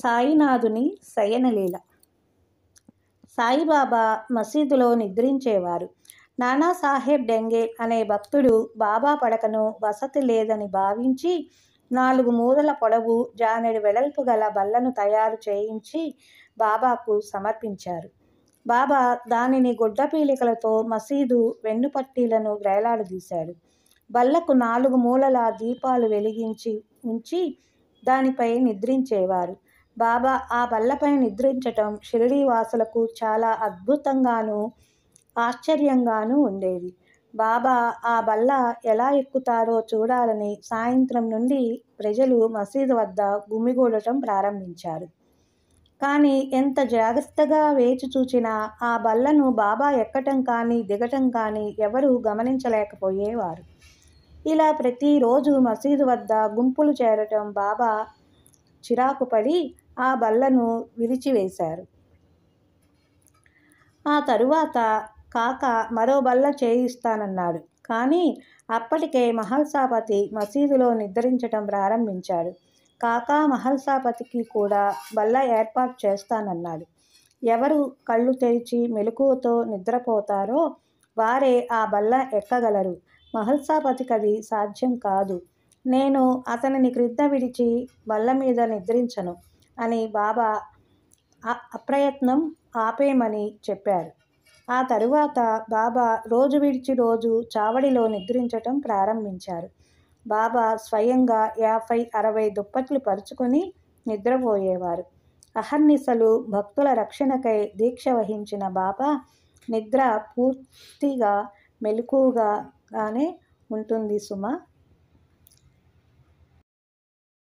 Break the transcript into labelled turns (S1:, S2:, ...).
S1: సాయినాథుని శయనలీల సాయిబాబా మసీదులో నిద్రించేవారు నానాసాహెబ్ డెంగే అనే భక్తుడు బాబా పడకను వసతి లేదని భావించి నాలుగు మూదల పొడవు జానెడు వెడల్పు గల బల్లను తయారు చేయించి బాబాకు సమర్పించారు బాబా దానిని గుడ్డపీలికలతో మసీదు వెన్నుపట్టీలను వేలాడదీశాడు బల్లకు నాలుగు మూలల దీపాలు వెలిగించి ఉంచి దానిపై నిద్రించేవారు బాబా ఆ బల్లపై నిద్రించటం షిరిడీ వాసులకు చాలా అద్భుతంగాను ఆశ్చర్యంగాను ఉండేది బాబా ఆ బల్ల ఎలా ఎక్కుతారో చూడాలని సాయంత్రం నుండి ప్రజలు మసీదు వద్ద గుమిగూడటం ప్రారంభించారు కానీ ఎంత జాగ్రత్తగా వేచి చూచినా ఆ బల్లను బాబా ఎక్కటం కానీ దిగటం కానీ ఎవరూ గమనించలేకపోయేవారు ఇలా ప్రతిరోజు మసీదు వద్ద గుంపులు చేరటం బాబా చిరాకు పడి ఆ బల్లను విరిచివేశారు ఆ తరువాత కాక మరో బల్ల చేయిస్తానన్నాడు కానీ అప్పటికే మహల్సాపతి మసీదులో నిద్రించటం ప్రారంభించాడు కాకా మహల్సాపతికి కూడా బల్ల ఏర్పాటు చేస్తానన్నాడు ఎవరు కళ్ళు తెరిచి మెలకువతో నిద్రపోతారో వారే ఆ బల్ల ఎక్కగలరు మహల్సాపతికి అది సాధ్యం కాదు నేను అతనిని క్రింద విడిచి బల్ల మీద నిద్రించను అని బాబా అప్రయత్నం ఆపేయమని చెప్పారు ఆ తరువాత బాబా రోజు విడిచి రోజు చావడిలో నిద్రించటం ప్రారంభించారు బాబా స్వయంగా యాభై అరవై దుప్పట్లు పరుచుకొని నిద్రపోయేవారు అహర్నిశలు భక్తుల రక్షణకై దీక్ష వహించిన బాబా నిద్ర పూర్తిగా మెలకుగానే ఉంటుంది సుమ